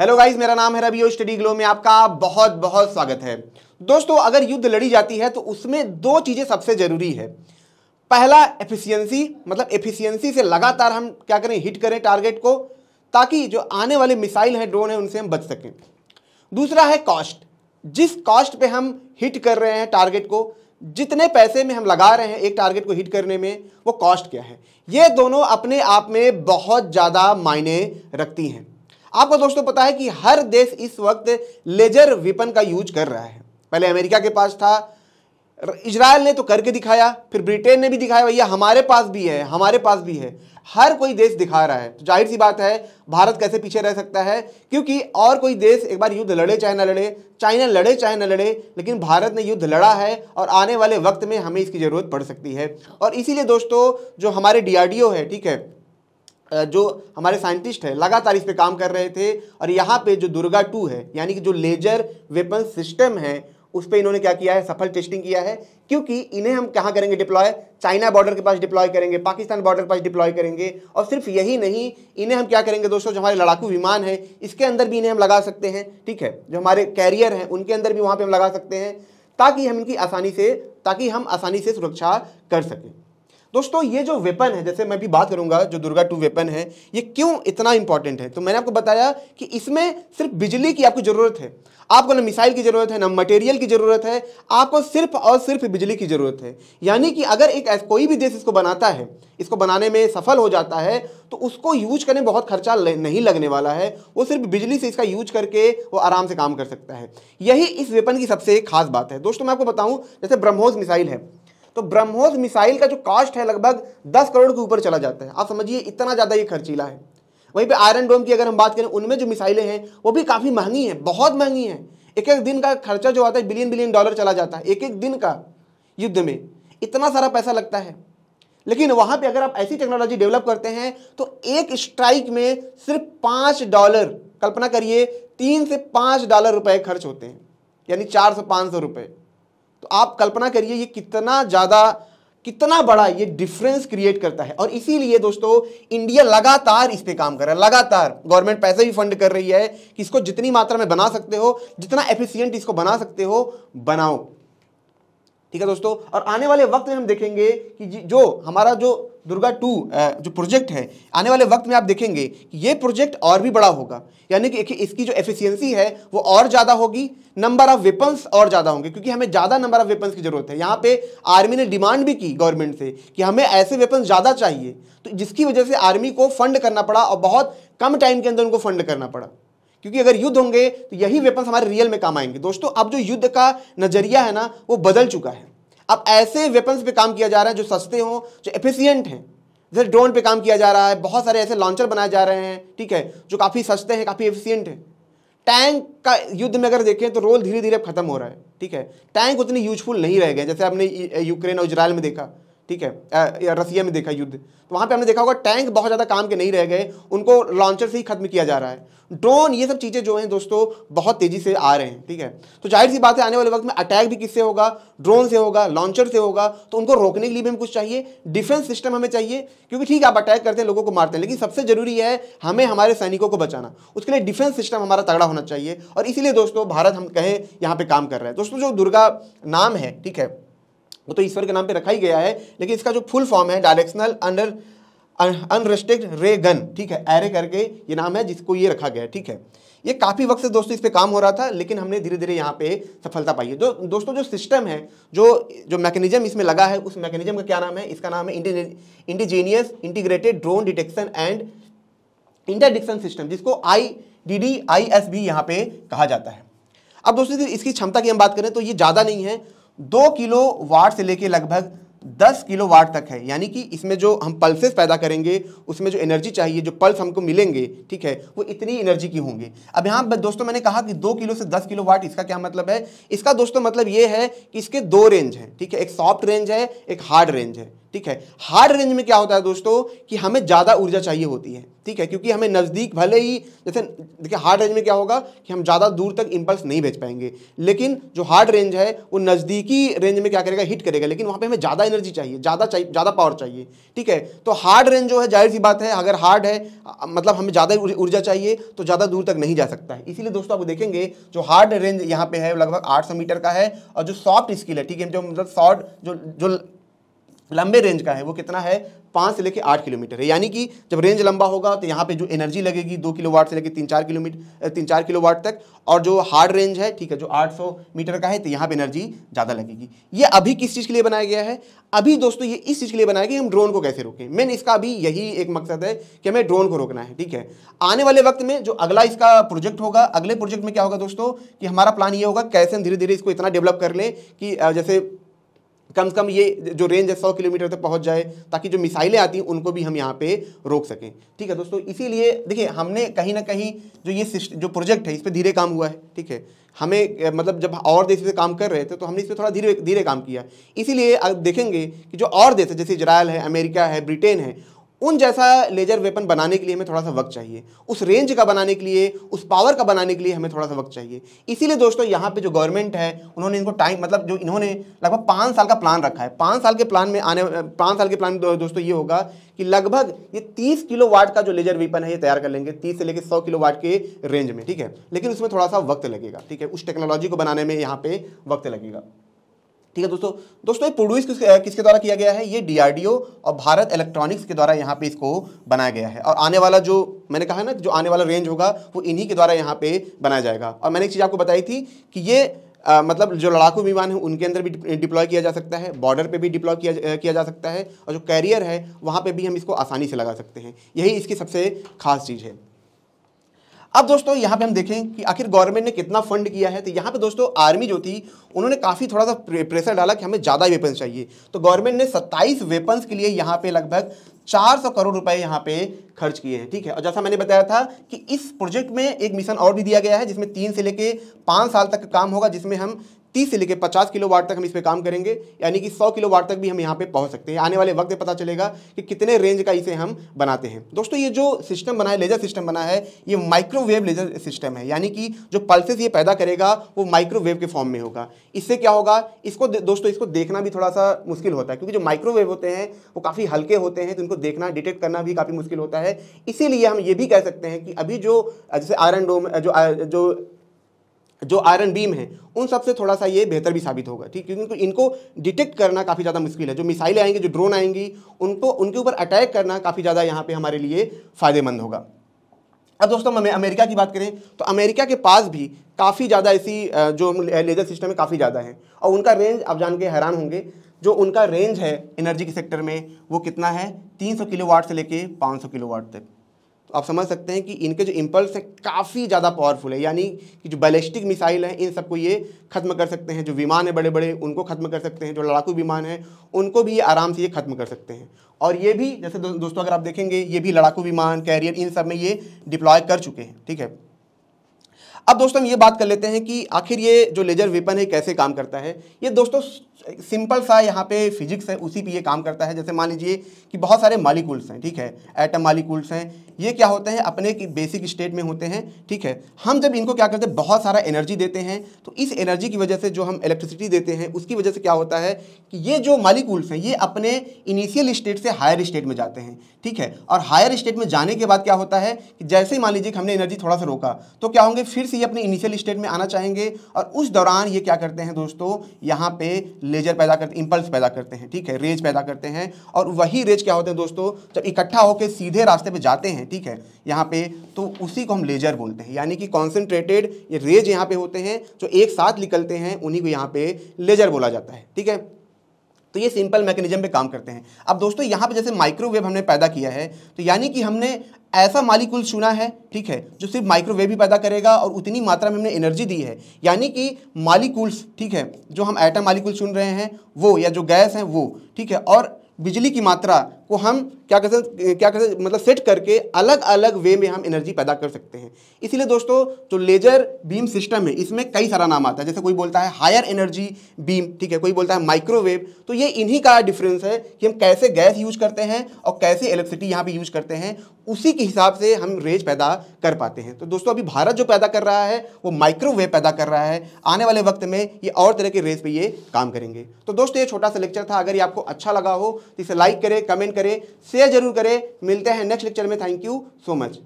hello guys मेरा नाम है रवि स्टडी ग्लो में आपका बहुत बहुत स्वागत है दोस्तों अगर युद्ध लड़ी जाती है तो उसमें दो चीज़ें सबसे ज़रूरी है पहला एफिशिएंसी मतलब एफिशिएंसी से लगातार हम क्या करें हिट करें टारगेट को ताकि जो आने वाले मिसाइल हैं ड्रोन हैं उनसे हम बच सकें दूसरा है कॉस्ट जिस कॉस्ट पर हम हिट कर रहे हैं टारगेट को जितने पैसे में हम लगा रहे हैं एक टारगेट को हिट करने में वो कॉस्ट क्या है ये दोनों अपने आप में बहुत ज़्यादा मायने रखती हैं आपको दोस्तों पता है कि हर देश इस वक्त लेजर वेपन का यूज कर रहा है पहले अमेरिका के पास था इसराइल ने तो करके दिखाया फिर ब्रिटेन ने भी दिखाया भैया हमारे पास भी है हमारे पास भी है हर कोई देश दिखा रहा है तो जाहिर सी बात है भारत कैसे पीछे रह सकता है क्योंकि और कोई देश एक बार युद्ध लड़े चाहे ना लड़े चाइना लड़े चाहे ना लड़े लेकिन भारत ने युद्ध लड़ा है और आने वाले वक्त में हमें इसकी ज़रूरत पड़ सकती है और इसीलिए दोस्तों जो हमारे डी है ठीक है जो हमारे साइंटिस्ट हैं लगातार इस पर काम कर रहे थे और यहाँ पे जो दुर्गा टू है यानी कि जो लेजर वेपन सिस्टम है उस पर इन्होंने क्या किया है सफल टेस्टिंग किया है क्योंकि इन्हें हम कहाँ करेंगे डिप्लॉय चाइना बॉर्डर के पास डिप्लॉय करेंगे पाकिस्तान बॉर्डर के पास डिप्लॉय करेंगे और सिर्फ यही नहीं इन्हें हम क्या करेंगे दोस्तों जो हमारे लड़ाकू विमान है इसके अंदर भी इन्हें हम लगा सकते हैं ठीक है जो हमारे कैरियर हैं उनके अंदर भी वहाँ पर हम लगा सकते हैं ताकि हम इनकी आसानी से ताकि हम आसानी से सुरक्षा कर सकें दोस्तों ये जो वेपन है जैसे मैं भी बात करूंगा जो दुर्गा टू वेपन है ये क्यों इतना इंपॉर्टेंट है तो मैंने आपको बताया कि इसमें सिर्फ बिजली की आपको ज़रूरत है आपको ना मिसाइल की ज़रूरत है ना मटेरियल की ज़रूरत है आपको सिर्फ और सिर्फ बिजली की ज़रूरत है यानी कि अगर एक कोई भी देश इसको बनाता है इसको बनाने में सफल हो जाता है तो उसको यूज करने बहुत खर्चा नहीं लगने वाला है वो सिर्फ बिजली से इसका यूज करके वो आराम से काम कर सकता है यही इस वेपन की सबसे खास बात है दोस्तों मैं आपको बताऊं जैसे ब्रह्मोस मिसाइल है तो ब्रह्मोस मिसाइल का जो कॉस्ट है लगभग दस करोड़ के ऊपर चला जाता है आप समझिए इतना ज़्यादा ये खर्चीला है वहीं पर आयरन डोम की अगर हम बात करें उनमें जो मिसाइलें हैं वो भी काफ़ी महंगी हैं बहुत महंगी हैं एक एक दिन का खर्चा जो आता है बिलियन बिलियन डॉलर चला जाता है एक एक दिन का युद्ध में इतना सारा पैसा लगता है लेकिन वहाँ पे अगर आप ऐसी टेक्नोलॉजी डेवलप करते हैं तो एक स्ट्राइक में सिर्फ पाँच डॉलर कल्पना करिए तीन से पाँच डॉलर रुपए खर्च होते हैं यानी चार सौ पाँच सौ रुपये तो आप कल्पना करिए ये कितना ज़्यादा कितना बड़ा ये डिफरेंस क्रिएट करता है और इसीलिए दोस्तों इंडिया लगातार इस पे काम कर रहा है लगातार गवर्नमेंट पैसे भी फंड कर रही है कि इसको जितनी मात्रा में बना सकते हो जितना एफिशिएंट इसको बना सकते हो बनाओ ठीक है दोस्तों और आने वाले वक्त में हम देखेंगे कि जो हमारा जो दुर्गा टू जो प्रोजेक्ट है आने वाले वक्त में आप देखेंगे कि ये प्रोजेक्ट और भी बड़ा होगा यानी कि इसकी जो एफिशिएंसी है वो और ज़्यादा होगी नंबर ऑफ वेपन्स और ज़्यादा होंगे क्योंकि हमें ज़्यादा नंबर ऑफ वेपन्स की ज़रूरत है यहाँ पे आर्मी ने डिमांड भी की गवर्नमेंट से कि हमें ऐसे वेपन्स ज़्यादा चाहिए तो जिसकी वजह से आर्मी को फंड करना पड़ा और बहुत कम टाइम के अंदर उनको फंड करना पड़ा क्योंकि अगर युद्ध होंगे तो यही वेपन्स हमारे रियल में काम आएंगे दोस्तों अब जो युद्ध का नज़रिया है ना वो बदल चुका है अब ऐसे वेपन्स पे काम किया जा रहा है जो सस्ते हों जो एफिशिएंट हैं जैसे ड्रोन पे काम किया जा रहा है बहुत सारे ऐसे लॉन्चर बनाए जा रहे हैं ठीक है जो काफ़ी सस्ते हैं काफ़ी एफिशिएंट हैं टैंक का युद्ध में अगर देखें तो रोल धीरे धीरे खत्म हो रहा है ठीक है टैंक उतने यूजफुल नहीं रह गए जैसे आपने यूक्रेन और इजराइल में देखा ठीक है रसिया में देखा युद्ध तो वहाँ पे हमने देखा होगा टैंक बहुत ज़्यादा काम के नहीं रह गए उनको लॉन्चर से ही खत्म किया जा रहा है ड्रोन ये सब चीज़ें जो हैं दोस्तों बहुत तेज़ी से आ रहे हैं ठीक है तो जाहिर सी बात है आने वाले वक्त में अटैक भी किससे होगा ड्रोन से होगा लॉन्चर से होगा तो उनको रोकने के लिए भी हमें कुछ चाहिए डिफेंस सिस्टम हमें चाहिए क्योंकि ठीक आप अटैक करते हैं लोगों को मारते हैं लेकिन सबसे ज़रूरी है हमें हमारे सैनिकों को बचाना उसके लिए डिफेंस सिस्टम हमारा तगड़ा होना चाहिए और इसीलिए दोस्तों भारत हम कहें यहाँ पर काम कर रहे हैं दोस्तों जो दुर्गा नाम है ठीक है वो तो ईश्वर के नाम पे रखा ही गया है लेकिन इसका जो फुल फॉर्म है directional under unrestricted ray gun ठीक है एरे करके ये नाम है जिसको ये रखा गया है ठीक है ये काफ़ी वक्त से दोस्तों इस पर काम हो रहा था लेकिन हमने धीरे धीरे यहाँ पे सफलता पाई है जो दोस्तों जो सिस्टम है जो जो मैकेनिज्म इसमें लगा है उस मैकेनिज्म का क्या नाम है इसका नाम है indigenous integrated drone detection and interdiction system जिसको I D D I S भी यहाँ पे कहा जाता है अब दोस्तों इसकी क्षमता की हम बात करें तो ये ज़्यादा नहीं है दो किलो वाट से लेके लगभग दस किलो वाट तक है यानी कि इसमें जो हम पल्सेस पैदा करेंगे उसमें जो एनर्जी चाहिए जो पल्स हमको मिलेंगे ठीक है वो इतनी एनर्जी की होंगे अब यहाँ दोस्तों मैंने कहा कि दो किलो से दस किलो वाट इसका क्या मतलब है इसका दोस्तों मतलब ये है कि इसके दो रेंज हैं ठीक है एक सॉफ्ट रेंज है एक हार्ड रेंज है ठीक है हार्ड रेंज में क्या होता है दोस्तों कि हमें ज़्यादा ऊर्जा चाहिए होती है ठीक है क्योंकि हमें नज़दीक भले ही जैसे देखिए हार्ड रेंज में क्या होगा कि हम ज़्यादा दूर तक इंपल्स नहीं भेज पाएंगे लेकिन जो हार्ड रेंज है वो नज़दीकी रेंज में क्या करेगा हिट करेगा लेकिन वहाँ पर हमें ज़्यादा एनर्जी चाहिए ज़्यादा चाहिए ज़्यादा पावर चाहिए ठीक है तो हार्ड रेंज जो है जाहिर सी बात है अगर हार्ड है मतलब हमें ज़्यादा ऊर्जा चाहिए तो ज़्यादा दूर तक नहीं जा सकता है इसीलिए दोस्तों आप देखेंगे जो हार्ड रेंज यहाँ पे है लगभग सौ मीटर का है और जो सॉफ्ट स्किल है ठीक है जो मतलब सॉफ्ट जो जो लंबे रेंज का है वो कितना है पाँच से लेकर आठ किलोमीटर है यानी कि जब रेंज लंबा होगा तो यहाँ पे जो एनर्जी लगेगी दो किलोवाट से लेकर तीन चार किलोमीटर तीन चार किलोवाट तक और जो हार्ड रेंज है ठीक है जो आठ सौ मीटर का है तो यहाँ पे एनर्जी ज़्यादा लगेगी ये अभी किस चीज़ के लिए बनाया गया है अभी दोस्तों ये इस चीज़ के लिए बनाया गया हम ड्रोन को कैसे रोकें मेन इसका अभी यही एक मकसद है कि हमें ड्रोन को रोकना है ठीक है आने वाले वक्त में जो अगला इसका प्रोजेक्ट होगा अगले प्रोजेक्ट में क्या होगा दोस्तों कि हमारा प्लान ये होगा कैसे हम धीरे धीरे इसको इतना डेवलप कर लें कि जैसे कम से कम ये जो रेंज है सौ किलोमीटर तक पहुंच जाए ताकि जो मिसाइलें आती हैं उनको भी हम यहाँ पे रोक सकें ठीक है दोस्तों इसीलिए देखिए हमने कहीं ना कहीं जो ये जो प्रोजेक्ट है इस पर धीरे काम हुआ है ठीक है हमें मतलब जब और देश से काम कर रहे थे तो हमने इस पर थोड़ा धीरे धीरे काम किया इसीलिए देखेंगे कि जो और देश है जैसे इसराइल है अमेरिका है ब्रिटेन है उन जैसा लेजर वेपन बनाने के लिए हमें थोड़ा सा वक्त चाहिए उस रेंज का बनाने के लिए उस पावर का बनाने के लिए हमें थोड़ा सा वक्त चाहिए इसीलिए दोस्तों यहाँ पे जो गवर्नमेंट है उन्होंने इनको टाइम मतलब जो इन्होंने लगभग पाँच साल का प्लान रखा है पाँच साल के प्लान में आने पाँच साल के प्लान में दो, दोस्तों ये होगा कि लगभग ये तीस किलो वाट का जो लेजर वेपन है ये तैयार कर लेंगे तीस से लेकर सौ किलो वाट के रेंज में ठीक है लेकिन उसमें थोड़ा सा वक्त लगेगा ठीक है उस टेक्नोलॉजी को बनाने में यहाँ पे वक्त लगेगा ठीक है दोस्तों दोस्तों ये प्रोड्यूस किस, किसके द्वारा किया गया है ये डीआरडीओ और भारत इलेक्ट्रॉनिक्स के द्वारा यहाँ पे इसको बनाया गया है और आने वाला जो मैंने कहा ना जो आने वाला रेंज होगा वो इन्हीं के द्वारा यहाँ पे बनाया जाएगा और मैंने एक चीज़ आपको बताई थी कि ये आ, मतलब जो लड़ाकू विमान है उनके अंदर भी डिप्लॉय किया जा सकता है बॉर्डर पे भी डिप्लॉय किया किया जा सकता है और जो कैरियर है वहाँ पे भी हम इसको आसानी से लगा सकते हैं यही इसकी सबसे खास चीज़ है अब दोस्तों यहाँ पे हम देखें कि आखिर गवर्नमेंट ने कितना फंड किया है तो यहाँ पे दोस्तों आर्मी जो थी उन्होंने काफ़ी थोड़ा सा प्रेशर डाला कि हमें ज़्यादा वेपन्स चाहिए तो गवर्नमेंट ने 27 वेपन्स के लिए यहाँ पे लगभग 400 करोड़ रुपए यहाँ पे खर्च किए हैं ठीक है और जैसा मैंने बताया था कि इस प्रोजेक्ट में एक मिशन और भी दिया गया है जिसमें तीन से लेके पाँच साल तक काम होगा जिसमें हम तीस से लेकर पचास किलो वाट तक हम इस पर काम करेंगे यानी कि सौ किलो वाट तक भी हम यहाँ पे पहुँच सकते हैं आने वाले वक्त पता चलेगा कि कितने रेंज का इसे हम बनाते हैं दोस्तों ये जो सिस्टम बना है लेजर सिस्टम बना है ये माइक्रोवेव लेजर सिस्टम है यानी कि जो पल्सेस ये पैदा करेगा वो माइक्रोवेव के फॉर्म में होगा इससे क्या होगा इसको दोस्तों इसको देखना भी थोड़ा सा मुश्किल होता है क्योंकि जो माइक्रोवेव होते हैं वो काफ़ी हल्के होते हैं तो उनको देखना डिटेक्ट करना भी काफ़ी मुश्किल होता है इसीलिए हम ये भी कह सकते हैं कि अभी जो जैसे आयरन डोम जो जो जो आयरन बीम है उन सबसे थोड़ा सा ये बेहतर भी साबित होगा ठीक क्योंकि इनको डिटेक्ट करना काफ़ी ज़्यादा मुश्किल है जो मिसाइलें आएंगी जो ड्रोन आएंगी उनको उनके ऊपर अटैक करना काफ़ी ज़्यादा यहाँ पे हमारे लिए फ़ायदेमंद होगा अब दोस्तों हमें अमेरिका की बात करें तो अमेरिका के पास भी काफ़ी ज़्यादा ऐसी जो लेजर सिस्टम है काफ़ी ज़्यादा है और उनका रेंज आप जान के हैरान होंगे जो उनका रेंज है एनर्जी के सेक्टर में वो कितना है 300 किलोवाट से लेके 500 किलोवाट तक आप समझ सकते हैं कि इनके जो इम्पल्स हैं काफ़ी ज़्यादा पावरफुल है यानी कि जो बैलिस्टिक मिसाइल हैं इन सबको ये ख़त्म कर सकते हैं जो विमान है बड़े बड़े उनको ख़त्म कर सकते हैं जो लड़ाकू विमान हैं उनको भी ये आराम से ये ख़त्म कर सकते हैं और ये भी जैसे दो, दोस्तों अगर आप देखेंगे ये भी लड़ाकू विमान कैरियर इन सब में ये डिप्लॉय कर चुके हैं ठीक है अब दोस्तों हम ये बात कर लेते हैं कि आखिर ये जो लेजर वेपन है कैसे काम करता है ये दोस्तों सिंपल सा यहाँ पे फिजिक्स है उसी पे ये काम करता है जैसे मान लीजिए कि बहुत सारे मालिकूल्स हैं ठीक है एटम मालिकूल्स हैं ये क्या होते हैं अपने की बेसिक स्टेट में होते हैं ठीक है हम जब इनको क्या करते हैं बहुत सारा एनर्जी देते हैं तो इस एनर्जी की वजह से जो हम इलेक्ट्रिसिटी देते हैं उसकी वजह से क्या होता है कि ये जो मालिकूल्स हैं ये अपने इनिशियल स्टेट से हायर स्टेट में जाते हैं ठीक है और हायर स्टेट में जाने के बाद क्या होता है कि जैसे ही मान लीजिए कि हमने एनर्जी थोड़ा सा रोका तो क्या होंगे फिर से ये अपने इनिशियल स्टेट में आना चाहेंगे और उस दौरान ये क्या करते हैं दोस्तों यहाँ पे लेजर पैदा करते इंपल्स पैदा करते हैं ठीक है रेज पैदा करते हैं और वही रेज क्या होते हैं दोस्तों जब इकट्ठा होकर सीधे रास्ते पर जाते हैं ठीक है यहाँ पे तो उसी को हम लेजर बोलते हैं यानी कि कॉन्सेंट्रेटेड ये रेज यहाँ पे होते हैं जो एक साथ निकलते हैं उन्हीं को यहाँ पे लेजर बोला जाता है ठीक है तो ये सिंपल मैकेनिज्म पे काम करते हैं अब दोस्तों यहाँ पे जैसे माइक्रोवेव हमने पैदा किया है तो यानी कि हमने ऐसा मालिकुल चुना है ठीक है जो सिर्फ माइक्रोवेव ही पैदा करेगा और उतनी मात्रा में हमने एनर्जी दी है यानी कि मालिकूल्स ठीक है जो हम एटम मालिकुल चुन रहे हैं वो या जो गैस हैं वो ठीक है और बिजली की मात्रा को हम क्या कहते हैं क्या कहते हैं मतलब सेट करके अलग अलग वे में हम एनर्जी पैदा कर सकते हैं इसीलिए दोस्तों जो लेजर बीम सिस्टम है इसमें कई सारा नाम आता है जैसे कोई बोलता है हायर एनर्जी बीम ठीक है कोई बोलता है माइक्रोवेव तो ये इन्हीं का डिफरेंस है कि हम कैसे गैस यूज करते हैं और कैसे इलेक्ट्रिसिटी यहाँ पर यूज करते हैं उसी के हिसाब से हम रेज पैदा कर पाते हैं तो दोस्तों अभी भारत जो पैदा कर रहा है वो माइक्रोवेव पैदा कर रहा है आने वाले वक्त में ये और तरह के रेज पर ये काम करेंगे तो दोस्तों ये छोटा सा लेक्चर था अगर ये आपको अच्छा लगा हो तो इसे लाइक करें कमेंट करें शेयर जरूर करें मिलते हैं नेक्स्ट लेक्चर में थैंक यू सो मच